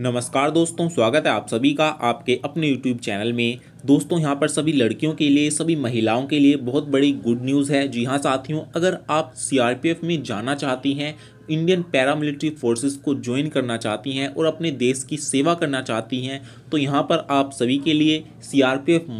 नमस्कार दोस्तों स्वागत है आप सभी का आपके अपने YouTube चैनल में दोस्तों यहाँ पर सभी लड़कियों के लिए सभी महिलाओं के लिए बहुत बड़ी गुड न्यूज़ है जी हाँ साथियों अगर आप सीआरपीएफ में जाना चाहती हैं इंडियन पैरामिलिट्री फोर्सेस को ज्वाइन करना चाहती हैं और अपने देश की सेवा करना चाहती हैं तो यहाँ पर आप सभी के लिए सी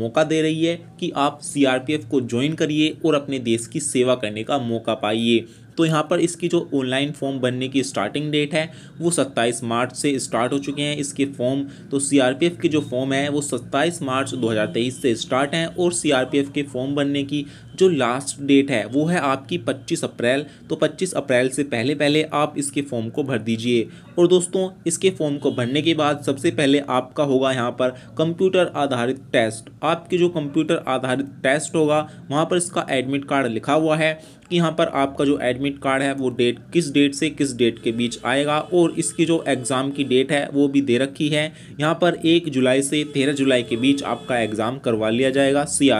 मौका दे रही है कि आप सी को ज्वाइन करिए और अपने देश की सेवा करने का मौका पाइए तो यहाँ पर इसकी जो ऑनलाइन फॉर्म बनने की स्टार्टिंग डेट है वो सत्ताईस मार्च से स्टार्ट हो चुके हैं इसके फॉर्म तो सी के जो फॉर्म है वो सत्ताईस मार्च दो से स्टार्ट हैं और सी के फॉर्म बनने की जो लास्ट डेट है वो है आपकी 25 अप्रैल तो 25 अप्रैल से पहले पहले आप इसके फॉर्म को भर दीजिए और दोस्तों इसके फॉर्म को भरने के बाद सबसे पहले आपका होगा यहाँ पर कंप्यूटर आधारित टेस्ट आपके जो कंप्यूटर आधारित टेस्ट होगा वहाँ पर इसका एडमिट कार्ड लिखा हुआ है कि यहाँ पर आपका जो एडमिट कार्ड है वो डेट किस डेट से किस डेट के बीच आएगा और इसकी जो एग्ज़ाम की डेट है वो भी दे रखी है यहाँ पर एक जुलाई से तेरह जुलाई के बीच आपका एग्ज़ाम करवा लिया जाएगा सी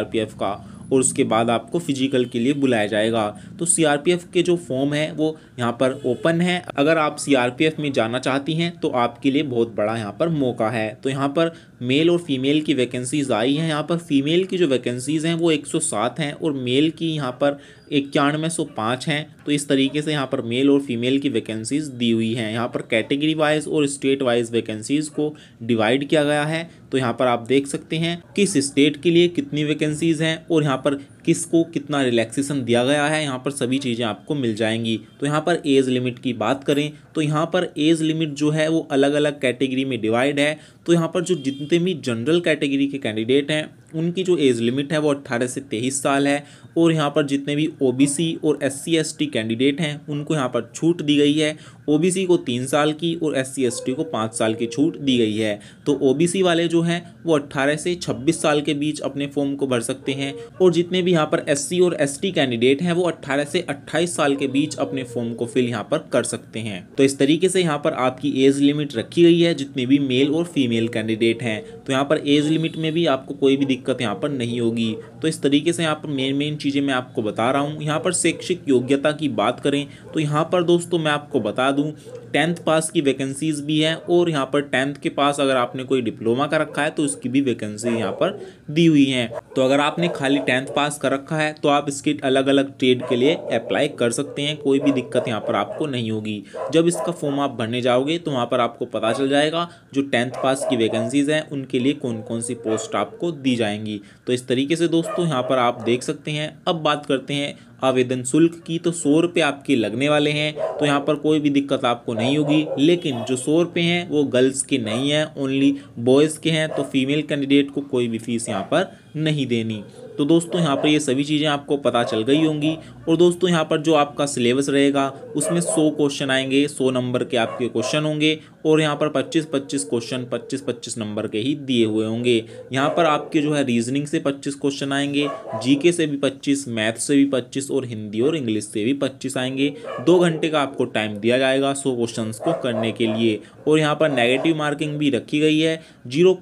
का और उसके बाद आपको फिजिकल के लिए बुलाया जाएगा तो सी के जो फॉर्म है वो यहाँ पर ओपन है अगर आप सी में जाना चाहती हैं तो आपके लिए बहुत बड़ा यहाँ पर मौका है तो यहाँ पर मेल और फीमेल की वैकेंसीज़ आई हैं यहाँ पर फीमेल की जो वैकेंसीज़ हैं वो 107 हैं और मेल की यहाँ पर इक्यानवे सौ पाँच हैं तो इस तरीके से यहाँ पर मेल और फीमेल की वैकेंसीज़ दी हुई हैं यहाँ पर कैटेगरी वाइज और स्टेट वाइज वैकेंसीज़ को डिवाइड किया गया है तो यहाँ पर आप देख सकते हैं किस स्टेट के लिए कितनी वैकेंसीज़ हैं और यहाँ पर किसको कितना रिलैक्सेशन दिया गया है यहाँ पर सभी चीज़ें आपको मिल जाएंगी तो यहाँ पर एज लिमिट की बात करें तो यहाँ पर एज लिमिट जो है वो अलग अलग कैटेगरी में डिवाइड है तो यहाँ पर जो जितने भी जनरल कैटेगरी के कैंडिडेट हैं उनकी जो एज लिमिट है वो अट्ठारह से तेईस साल है और यहाँ पर जितने भी ओबीसी और एस सी कैंडिडेट हैं उनको यहाँ पर छूट दी गई है ओबीसी को तीन साल की और एस सी को पाँच साल की छूट दी गई है तो ओबीसी वाले जो हैं वो अट्ठारह से छब्बीस साल के बीच अपने फॉर्म को भर सकते हैं और जितने भी यहाँ पर एस और एस कैंडिडेट हैं वो अट्ठारह से अट्ठाईस साल के बीच अपने फॉर्म को फिल यहाँ पर कर सकते हैं तो इस तरीके से यहाँ पर आपकी एज लिमिट रखी गई है जितने भी मेल और फीमेल कैंडिडेट हैं तो यहाँ पर एज लिमिट में भी आपको कोई भी दिक्कत यहाँ पर नहीं होगी तो इस तरीके से यहाँ पर मेन मेन चीज़ें मैं आपको बता रहा हूँ यहाँ पर शैक्षिक योग्यता की बात करें तो यहाँ पर दोस्तों मैं आपको बता दूँ टेंथ पास की वैकेंसीज़ भी हैं और यहाँ पर टेंथ के पास अगर आपने कोई डिप्लोमा कर रखा है तो इसकी भी वैकेंसी यहाँ पर दी हुई हैं तो अगर आपने खाली टेंथ पास कर रखा है तो आप इसके अलग अलग ट्रेड के लिए अप्लाई कर सकते हैं कोई भी दिक्कत यहाँ पर आपको नहीं होगी जब इसका फॉर्म आप भरने जाओगे तो वहाँ पर आपको पता चल जाएगा जो टेंथ पास की वैकेंसीज़ हैं उनके लिए कौन कौन सी पोस्ट आपको दी जाए जाएंगी तो इस तरीके से दोस्तों यहाँ पर आप देख सकते हैं अब बात करते हैं आवेदन शुल्क की तो सौ रुपये आपके लगने वाले हैं तो यहाँ पर कोई भी दिक्कत आपको नहीं होगी लेकिन जो सौ रुपये हैं वो गर्ल्स के नहीं हैं ओनली बॉयज़ के हैं तो फीमेल कैंडिडेट को कोई भी फीस यहाँ पर नहीं देनी तो दोस्तों यहाँ पर ये सभी चीज़ें आपको पता चल गई होंगी और दोस्तों यहाँ पर जो आपका सिलेबस रहेगा उसमें सौ क्वेश्चन आएंगे सौ नंबर के आपके क्वेश्चन होंगे और यहाँ पर 25-25 क्वेश्चन 25-25 नंबर के ही दिए हुए होंगे यहाँ पर आपके जो है रीजनिंग से 25 क्वेश्चन आएंगे जीके से भी 25 मैथ से भी 25 और हिंदी और इंग्लिश से भी 25 आएंगे दो घंटे का आपको टाइम दिया जाएगा सौ क्वेश्चन को करने के लिए और यहाँ पर नेगेटिव मार्किंग भी रखी गई है जीरो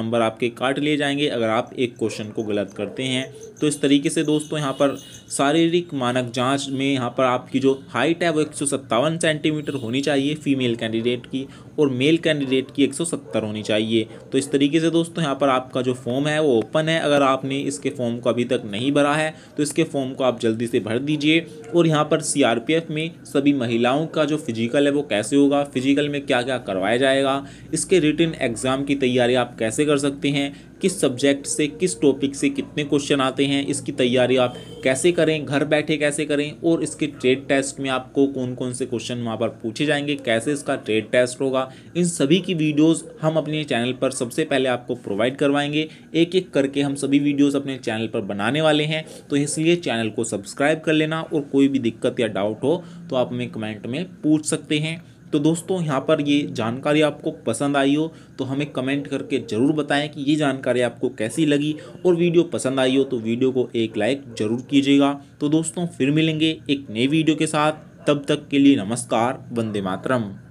नंबर आपके काट लिए जाएंगे अगर आप एक क्वेश्चन को गलत करते हैं तो इस तरीके से दोस्तों यहाँ पर शारीरिक मानक जाँच में यहाँ पर आपकी जो हाइट है वो एक सेंटीमीटर होनी चाहिए फीमेल कैंडिडेट कैंडिडेट की और मेल कैंडिडेट की 170 होनी चाहिए तो इस तरीके से दोस्तों यहाँ पर आपका जो फॉर्म है वो ओपन है अगर आपने इसके फॉर्म को अभी तक नहीं भरा है तो इसके फॉर्म को आप जल्दी से भर दीजिए और यहाँ पर सी में सभी महिलाओं का जो फिजिकल है वो कैसे होगा फिजिकल में क्या क्या करवाया जाएगा इसके रिटर्न एग्ज़ाम की तैयारी आप कैसे कर सकते हैं किस सब्जेक्ट से किस टॉपिक से कितने क्वेश्चन आते हैं इसकी तैयारी आप कैसे करें घर बैठे कैसे करें और इसके ट्रेड टेस्ट में आपको कौन कौन से क्वेश्चन वहाँ पर पूछे जाएंगे कैसे इसका ट्रेड तो टेस्ट होगा इन सभी की वीडियोस हम अपने चैनल पर सबसे पहले आपको प्रोवाइड करवाएंगे एक एक करके हम सभी वीडियोस अपने चैनल पर बनाने वाले हैं तो इसलिए चैनल को सब्सक्राइब कर लेना और कोई भी दिक्कत या डाउट हो तो आप हमें कमेंट में पूछ सकते हैं तो दोस्तों यहाँ पर ये जानकारी आपको पसंद आई हो तो हमें कमेंट करके ज़रूर बताएं कि ये जानकारी आपको कैसी लगी और वीडियो पसंद आई हो तो वीडियो को एक लाइक ज़रूर कीजिएगा तो दोस्तों फिर मिलेंगे एक नए वीडियो के साथ तब तक के लिए नमस्कार वंदे मातरम